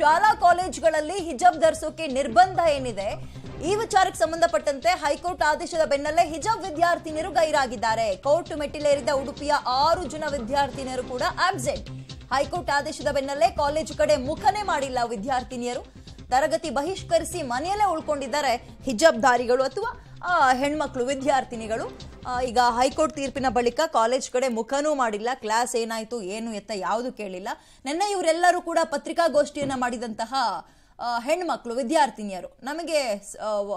ಶಾಲಾ ಕಾಲೇಜುಗಳಲ್ಲಿ ಹಿಜಾಬ್ ಧರಿಸೋಕೆ ನಿರ್ಬಂಧ ಏನಿದೆ ಈ ವಿಚಾರಕ್ಕೆ ಸಂಬಂಧಪಟ್ಟಂತೆ ಹೈಕೋರ್ಟ್ ಆದೇಶದ ಬೆನ್ನಲ್ಲೇ ಹಿಜಾಬ್ ವಿದ್ಯಾರ್ಥಿನಿಯರು ಗೈರಾಗಿದ್ದಾರೆ ಕೋರ್ಟ್ ಮೆಟ್ಟಿಲೇರಿದ ಉಡುಪಿಯ ಆರು ಜನ ವಿದ್ಯಾರ್ಥಿನಿಯರು ಕೂಡ ಆಬ್ಸೆಂಟ್ ಹೈಕೋರ್ಟ್ ಆದೇಶದ ಬೆನ್ನಲ್ಲೇ ಕಾಲೇಜು ಕಡೆ ಮುಖನೇ ಮಾಡಿಲ್ಲ ವಿದ್ಯಾರ್ಥಿನಿಯರು ತರಗತಿ ಬಹಿಷ್ಕರಿಸಿ ಮನೆಯಲ್ಲೇ ಉಳ್ಕೊಂಡಿದ್ದಾರೆ ಹಿಜಾಬ್ಧಾರಿಗಳು ಅಥವಾ ಹೆಣ್ಮಕ್ಳು ವಿದ್ಯಾರ್ಥಿನಿಗಳು ಈಗ ಹೈಕೋರ್ಟ್ ತೀರ್ಪಿನ ಬಳಿಕ ಕಾಲೇಜ್ ಕಡೆ ಮುಖನೂ ಮಾಡಿಲ್ಲ ಕ್ಲಾಸ್ ಏನಾಯ್ತು ಏನು ಎತ್ತ ಯಾವುದು ಕೇಳಿಲ್ಲ ನಿನ್ನೆ ಇವರೆಲ್ಲರೂ ಕೂಡ ಪತ್ರಿಕಾಗೋಷ್ಠಿಯನ್ನ ಮಾಡಿದಂತಹ ಹೆಣ್ಮಕ್ಳು ವಿದ್ಯಾರ್ಥಿನಿಯರು ನಮಗೆ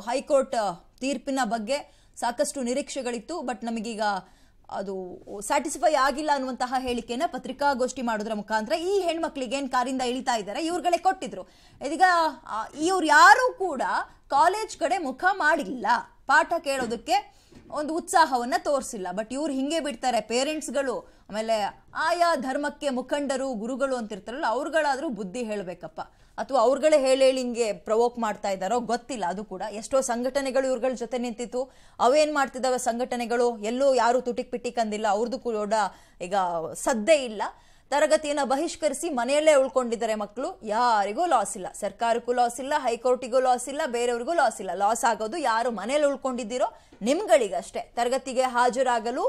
ಹೈಕೋರ್ಟ್ ತೀರ್ಪಿನ ಬಗ್ಗೆ ಸಾಕಷ್ಟು ನಿರೀಕ್ಷೆಗಳಿತ್ತು ಬಟ್ ನಮಗೀಗ ಅದು ಸ್ಯಾಟಿಸ್ಫೈ ಆಗಿಲ್ಲ ಅನ್ನುವಂತಹ ಹೇಳಿಕೆನ ಪತ್ರಿಕಾಗೋಷ್ಠಿ ಮಾಡೋದ್ರ ಮುಖಾಂತರ ಈ ಹೆಣ್ಮಕ್ಳಿಗೆ ಏನು ಕಾರಿಂದ ಇಳಿತಾ ಇದ್ದಾರೆ ಇವ್ರುಗಳೇ ಕೊಟ್ಟಿದ್ರು ಇದೀಗ ಇವ್ರು ಯಾರೂ ಕೂಡ ಕಾಲೇಜ್ ಕಡೆ ಮುಖ ಮಾಡಿಲ್ಲ ಪಾಠ ಕೇಳೋದಕ್ಕೆ ಒಂದು ಉತ್ಸಾಹವನ್ನು ತೋರಿಸಿಲ್ಲ ಬಟ್ ಇವ್ರು ಹಿಂಗೆ ಬಿಡ್ತಾರೆ ಪೇರೆಂಟ್ಸ್ಗಳು ಆಮೇಲೆ ಆಯಾ ಧರ್ಮಕ್ಕೆ ಮುಖಂಡರು ಗುರುಗಳು ಅಂತಿರ್ತಾರಲ್ಲ ಅವ್ರುಗಳಾದರೂ ಬುದ್ಧಿ ಹೇಳಬೇಕಪ್ಪ ಅಥವಾ ಅವ್ರುಗಳೇ ಹೇಳಿ ಹೇಳಿ ಹಿಂಗೆ ಪ್ರವೋಕ್ ಮಾಡ್ತಾ ಇದ್ದಾರೋ ಗೊತ್ತಿಲ್ಲ ಅದು ಕೂಡ ಎಷ್ಟೋ ಸಂಘಟನೆಗಳು ಇವ್ರುಗಳ ಜೊತೆ ನಿಂತಿತ್ತು ಅವೇನು ಮಾಡ್ತಿದ್ದಾವೆ ಸಂಘಟನೆಗಳು ಎಲ್ಲೋ ಯಾರು ತುಟಿಕ್ ಪಿಟಿಕ್ ಅಂದಿಲ್ಲ ಅವ್ರದ್ದು ಕೂಡ ಈಗ ಸದ್ದೇ ಇಲ್ಲ ತರಗತಿಯನ್ನು ಬಹಿಷ್ಕರಿಸಿ ಮನೆಯಲ್ಲೇ ಉಳ್ಕೊಂಡಿದ್ದಾರೆ ಮಕ್ಕಳು ಯಾರಿಗೂ ಲಾಸ್ ಇಲ್ಲ ಸರ್ಕಾರಕ್ಕೂ ಲಾಸ್ ಇಲ್ಲ ಹೈಕೋರ್ಟಿಗೂ ಲಾಸ್ ಇಲ್ಲ ಬೇರೆಯವ್ರಿಗೂ ಲಾಸ್ ಇಲ್ಲ ಲಾಸ್ ಆಗೋದು ಯಾರು ಮನೇಲಿ ಉಳ್ಕೊಂಡಿದ್ದೀರೋ ನಿಮ್ಗಳಿಗಷ್ಟೇ ತರಗತಿಗೆ ಹಾಜರಾಗಲು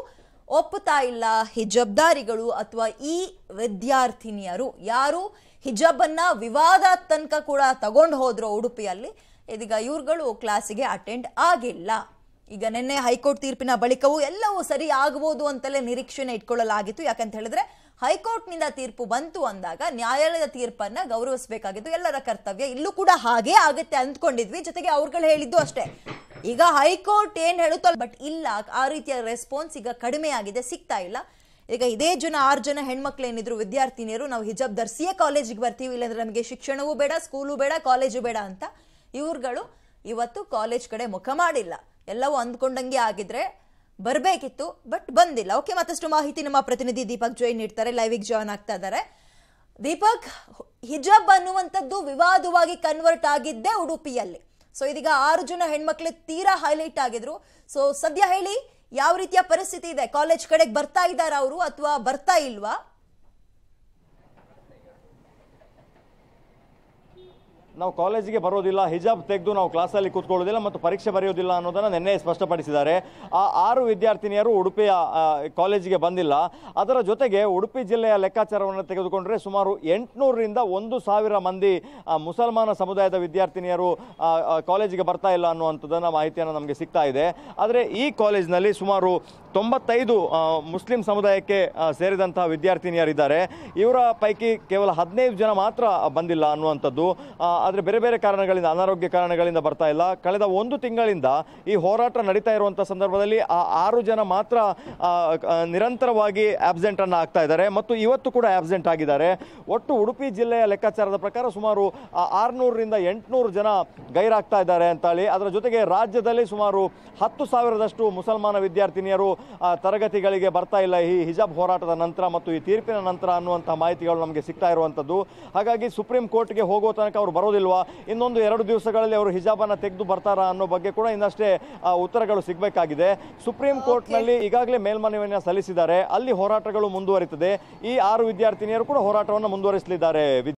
ಒಪ್ಪುತ್ತಾ ಇಲ್ಲ ಹಿಜಬ್ದಾರಿಗಳು ಅಥವಾ ಈ ವಿದ್ಯಾರ್ಥಿನಿಯರು ಯಾರು ಹಿಜಬನ್ನ ವಿವಾದ ತನಕ ಕೂಡ ತಗೊಂಡು ಹೋದ್ರು ಉಡುಪಿಯಲ್ಲಿ ಇದೀಗ ಇವ್ರುಗಳು ಕ್ಲಾಸಿಗೆ ಅಟೆಂಡ್ ಆಗಿಲ್ಲ ಈಗ ನಿನ್ನೆ ಹೈಕೋರ್ಟ್ ತೀರ್ಪಿನ ಬಳಿಕವೂ ಎಲ್ಲವೂ ಸರಿ ಆಗ್ಬೋದು ಅಂತಲೇ ನಿರೀಕ್ಷೆನ ಇಟ್ಕೊಳ್ಳಲಾಗಿತ್ತು ಯಾಕಂತ ಹೇಳಿದ್ರೆ ಹೈಕೋರ್ಟ್ ನಿಂದ ತೀರ್ಪು ಬಂತು ಅಂದಾಗ ನ್ಯಾಯಾಲಯದ ತೀರ್ಪನ್ನ ಗೌರವಿಸಬೇಕಾಗಿದ್ದು ಎಲ್ಲರ ಕರ್ತವ್ಯ ಇಲ್ಲೂ ಕೂಡ ಹಾಗೆ ಆಗುತ್ತೆ ಅಂದ್ಕೊಂಡಿದ್ವಿ ಜೊತೆಗೆ ಅವ್ರುಗಳು ಹೇಳಿದ್ದು ಅಷ್ಟೇ ಈಗ ಹೈಕೋರ್ಟ್ ಏನು ಹೇಳುತ್ತೋ ಬಟ್ ಇಲ್ಲ ಆ ರೀತಿಯ ರೆಸ್ಪಾನ್ಸ್ ಈಗ ಕಡಿಮೆ ಆಗಿದೆ ಸಿಗ್ತಾ ಇಲ್ಲ ಈಗ ಇದೇ ಜನ ಆರು ಜನ ಹೆಣ್ಮಕ್ಳು ಏನಿದ್ರು ವಿದ್ಯಾರ್ಥಿನಿಯರು ನಾವು ಹಿಜಬ್ ಧರಿಸಿಯೇ ಕಾಲೇಜಿಗೆ ಬರ್ತೀವಿ ಇಲ್ಲಾಂದ್ರೆ ನಮಗೆ ಶಿಕ್ಷಣವೂ ಬೇಡ ಸ್ಕೂಲು ಬೇಡ ಕಾಲೇಜು ಬೇಡ ಅಂತ ಇವ್ರುಗಳು ಇವತ್ತು ಕಾಲೇಜ್ ಕಡೆ ಮುಖ ಮಾಡಿಲ್ಲ ಎಲ್ಲವೂ ಅಂದ್ಕೊಂಡಂಗೆ ಆಗಿದ್ರೆ ಬರಬೇಕಿತ್ತು ಬಟ್ ಬಂದಿಲ್ಲ ಓಕೆ ಮತ್ತಷ್ಟು ಮಾಹಿತಿ ನಮ್ಮ ಪ್ರತಿನಿಧಿ ದೀಪಕ್ ಜೈನ್ ನೀಡ್ತಾರೆ ಲೈವಿಗೆ ಜಾಯ್ನ್ ಆಗ್ತಾ ಇದ್ದಾರೆ ದೀಪಕ್ ಹಿಜಾಬ್ ಅನ್ನುವಂಥದ್ದು ವಿವಾದವಾಗಿ ಕನ್ವರ್ಟ್ ಆಗಿದ್ದೇ ಉಡುಪಿಯಲ್ಲಿ ಸೊ ಇದೀಗ ಆರು ಜನ ಹೆಣ್ಮಕ್ಳು ತೀರಾ ಹೈಲೈಟ್ ಆಗಿದ್ರು ಸೊ ಸದ್ಯ ಹೇಳಿ ಯಾವ ರೀತಿಯ ಪರಿಸ್ಥಿತಿ ಇದೆ ಕಾಲೇಜ್ ಕಡೆಗೆ ಬರ್ತಾ ಇದ್ದಾರಾ ಅವರು ಅಥವಾ ಬರ್ತಾ ಇಲ್ವಾ ನಾವು ಕಾಲೇಜಿಗೆ ಬರೋದಿಲ್ಲ ಹಿಜಾಬ್ ತೆಗೆದು ನಾವು ಕ್ಲಾಸಲ್ಲಿ ಕೂತ್ಕೊಳ್ಳೋದಿಲ್ಲ ಮತ್ತು ಪರೀಕ್ಷೆ ಬರೆಯೋದಿಲ್ಲ ಅನ್ನೋದನ್ನು ನಿನ್ನೆ ಸ್ಪಷ್ಟಪಡಿಸಿದ್ದಾರೆ ಆ ಆರು ವಿದ್ಯಾರ್ಥಿನಿಯರು ಉಡುಪಿಯ ಕಾಲೇಜಿಗೆ ಬಂದಿಲ್ಲ ಅದರ ಜೊತೆಗೆ ಉಡುಪಿ ಜಿಲ್ಲೆಯ ಲೆಕ್ಕಾಚಾರವನ್ನು ತೆಗೆದುಕೊಂಡರೆ ಸುಮಾರು ಎಂಟುನೂರರಿಂದ ಒಂದು ಸಾವಿರ ಮಂದಿ ಮುಸಲ್ಮಾನ ಸಮುದಾಯದ ವಿದ್ಯಾರ್ಥಿನಿಯರು ಕಾಲೇಜಿಗೆ ಬರ್ತಾ ಇಲ್ಲ ಅನ್ನುವಂಥದ್ದನ್ನು ಮಾಹಿತಿಯನ್ನು ನಮಗೆ ಸಿಗ್ತಾ ಇದೆ ಆದರೆ ಈ ಕಾಲೇಜಿನಲ್ಲಿ ಸುಮಾರು ತೊಂಬತ್ತೈದು ಮುಸ್ಲಿಂ ಸಮುದಾಯಕ್ಕೆ ಸೇರಿದಂತಹ ವಿದ್ಯಾರ್ಥಿನಿಯರಿದ್ದಾರೆ ಇವರ ಪೈಕಿ ಕೇವಲ ಹದಿನೈದು ಜನ ಮಾತ್ರ ಬಂದಿಲ್ಲ ಅನ್ನುವಂಥದ್ದು ಆದರೆ ಬೇರೆ ಬೇರೆ ಕಾರಣಗಳಿಂದ ಅನಾರೋಗ್ಯ ಕಾರಣಗಳಿಂದ ಬರ್ತಾ ಇಲ್ಲ ಕಳೆದ ಒಂದು ತಿಂಗಳಿಂದ ಈ ಹೋರಾಟ ನಡೀತಾ ಇರುವಂಥ ಸಂದರ್ಭದಲ್ಲಿ ಆ ಆರು ಜನ ಮಾತ್ರ ನಿರಂತರವಾಗಿ ಆಬ್ಸೆಂಟ್ ಆಗ್ತಾ ಇದ್ದಾರೆ ಮತ್ತು ಇವತ್ತು ಕೂಡ ಆಬ್ಸೆಂಟ್ ಆಗಿದ್ದಾರೆ ಒಟ್ಟು ಉಡುಪಿ ಜಿಲ್ಲೆಯ ಲೆಕ್ಕಾಚಾರದ ಪ್ರಕಾರ ಸುಮಾರು ಆರುನೂರರಿಂದ ಎಂಟುನೂರು ಜನ ಗೈರಾಗ್ತಾ ಇದ್ದಾರೆ ಅಂತೇಳಿ ಅದರ ಜೊತೆಗೆ ರಾಜ್ಯದಲ್ಲಿ ಸುಮಾರು ಹತ್ತು ಸಾವಿರದಷ್ಟು ಮುಸಲ್ಮಾನ ವಿದ್ಯಾರ್ಥಿನಿಯರು ತರಗತಿಗಳಿಗೆ ಬರ್ತಾ ಇಲ್ಲ ಈ ಹಿಜಾಬ್ ಹೋರಾಟದ ನಂತರ ಮತ್ತು ಈ ತೀರ್ಪಿನ ನಂತರ ಅನ್ನುವಂಥ ಮಾಹಿತಿಗಳು ನಮಗೆ ಸಿಗ್ತಾ ಇರುವಂಥದ್ದು ಹಾಗಾಗಿ ಸುಪ್ರೀಂ ಕೋರ್ಟ್ಗೆ ಹೋಗೋ ತನಕ ಅವರು ಬರೋದಿಲ್ಲ ಆಗೋದಿಲ್ವಾ ಇನ್ನೊಂದು ಎರಡು ದಿವಸಗಳಲ್ಲಿ ಅವರು ಹಿಜಾಬನ್ನು ತೆಗೆದು ಬರ್ತಾರಾ ಅನ್ನೋ ಬಗ್ಗೆ ಕೂಡ ಇನ್ನಷ್ಟೇ ಉತ್ತರಗಳು ಸಿಗಬೇಕಾಗಿದೆ ಸುಪ್ರೀಂ ಕೋರ್ಟ್ನಲ್ಲಿ ಈಗಾಗಲೇ ಮೇಲ್ಮನವಿಯನ್ನು ಸಲ್ಲಿಸಿದ್ದಾರೆ ಅಲ್ಲಿ ಹೋರಾಟಗಳು ಮುಂದುವರಿತದೆ ಈ ಆರು ವಿದ್ಯಾರ್ಥಿನಿಯರು ಕೂಡ ಹೋರಾಟವನ್ನು ಮುಂದುವರಿಸಲಿದ್ದಾರೆ